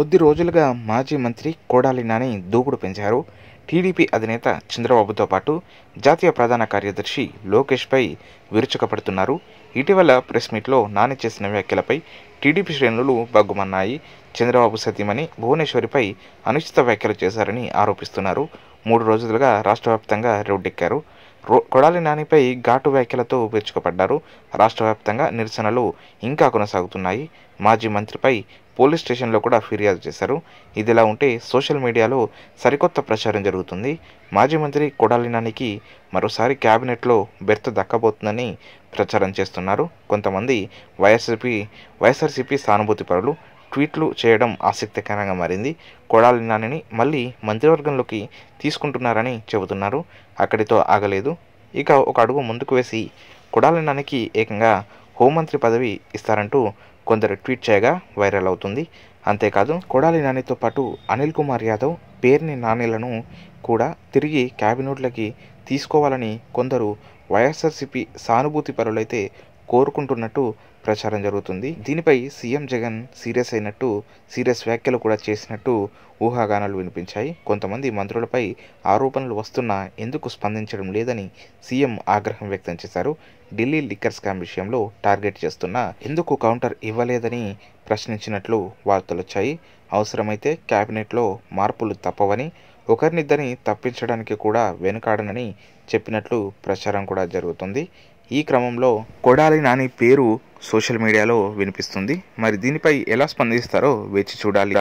కొద్ది రోజులుగా మాజీ మంత్రి కోడాలి నాని దూకుడు పెంచారు టీడీపీ అధినేత చంద్రబాబుతో పాటు జాతీయ ప్రధాన కార్యదర్శి లోకేష్పై విరుచుకపడుతున్నారు ఇటీవల ప్రెస్ మీట్లో నాని చేసిన వ్యాఖ్యలపై టీడీపీ శ్రేణులు బగ్గుమన్నాయి చంద్రబాబు సతీమణి భువనేశ్వరిపై అనుచిత వ్యాఖ్యలు చేశారని ఆరోపిస్తున్నారు మూడు రోజులుగా రాష్ట్ర వ్యాప్తంగా రెడ్డెక్కారు కొడాలి నానిపై ఘాటు వ్యాఖ్యలతో విరుచుకుపడ్డారు రాష్ట్ర వ్యాప్తంగా నిరసనలు ఇంకా కొనసాగుతున్నాయి మాజీ మంత్రిపై పోలీస్ స్టేషన్లో కూడా ఫిర్యాదు చేశారు ఇదిలా ఉంటే సోషల్ మీడియాలో సరికొత్త ప్రచారం జరుగుతుంది మాజీ మంత్రి కొడాలి నానికి మరోసారి క్యాబినెట్లో బెర్త్ దక్కబోతుందని ప్రచారం చేస్తున్నారు కొంతమంది వైఎస్ఆర్పి వైఎస్ఆర్సీపీ సానుభూతి పరులు ట్వీట్లు చేయడం ఆసక్తికరంగా మారింది కొడాలి నానిని మళ్ళీ మంత్రివర్గంలోకి తీసుకుంటున్నారని చెబుతున్నారు అక్కడితో ఆగలేదు ఇక ఒక అడుగు ముందుకు వేసి కొడాలి నానికి ఏకంగా హోంమంత్రి పదవి ఇస్తారంటూ కొందరు ట్వీట్ చేయగా వైరల్ అవుతుంది అంతేకాదు కొడాలి నానితో పాటు అనిల్ కుమార్ యాదవ్ పేర్ని నానిలను కూడా తిరిగి క్యాబినెట్లకి తీసుకోవాలని కొందరు వైఎస్ఆర్సీపీ సానుభూతి పరులైతే కోరుకుంటున్నట్టు ప్రచారం జరుగుతుంది దీనిపై సీఎం జగన్ సీరియస్ అయినట్టు సీరియస్ వ్యాఖ్యలు కూడా చేసినట్టు ఊహాగానాలు వినిపించాయి కొంతమంది మంత్రులపై ఆరోపణలు వస్తున్నా ఎందుకు స్పందించడం లేదని సీఎం ఆగ్రహం వ్యక్తం చేశారు ఢిల్లీ లిక్కర్ స్కామ్ విషయంలో టార్గెట్ చేస్తున్నా ఎందుకు కౌంటర్ ఇవ్వలేదని ప్రశ్నించినట్లు వార్తలు వచ్చాయి అవసరమైతే క్యాబినెట్లో మార్పులు తప్పవని ఒకరినిద్దరిని తప్పించడానికి కూడా వెనుకాడనని చెప్పినట్లు ప్రచారం కూడా జరుగుతుంది ఈ క్రమంలో కొడాలి నాని పేరు సోషల్ మీడియాలో వినిపిస్తుంది మరి దీనిపై ఎలా స్పందిస్తారో వేచి చూడాలి